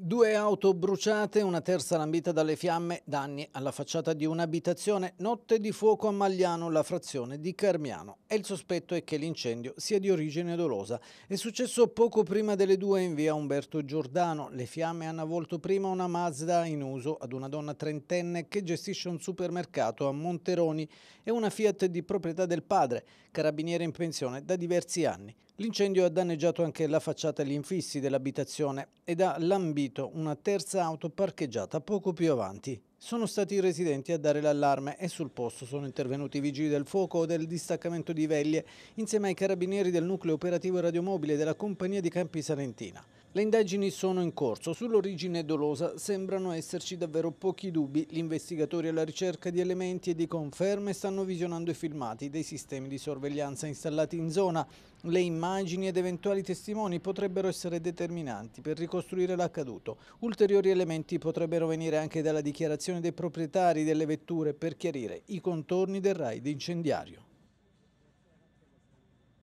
Due auto bruciate, una terza lambita dalle fiamme, danni alla facciata di un'abitazione, notte di fuoco a Magliano, la frazione di Carmiano. E il sospetto è che l'incendio sia di origine dolosa. È successo poco prima delle due in via Umberto Giordano. Le fiamme hanno avvolto prima una Mazda in uso ad una donna trentenne che gestisce un supermercato a Monteroni e una Fiat di proprietà del padre, carabiniere in pensione da diversi anni. L'incendio ha danneggiato anche la facciata e gli infissi dell'abitazione ed ha lambito una terza auto parcheggiata poco più avanti. Sono stati i residenti a dare l'allarme e sul posto sono intervenuti i vigili del fuoco del distaccamento di Veglie insieme ai carabinieri del nucleo operativo radiomobile della compagnia di Campi Salentina. Le indagini sono in corso. Sull'origine dolosa sembrano esserci davvero pochi dubbi. Gli investigatori alla ricerca di elementi e di conferme stanno visionando i filmati dei sistemi di sorveglianza installati in zona. Le immagini ed eventuali testimoni potrebbero essere determinanti per ricostruire l'accaduto. Ulteriori elementi potrebbero venire anche dalla dichiarazione dei proprietari delle vetture per chiarire i contorni del raid incendiario.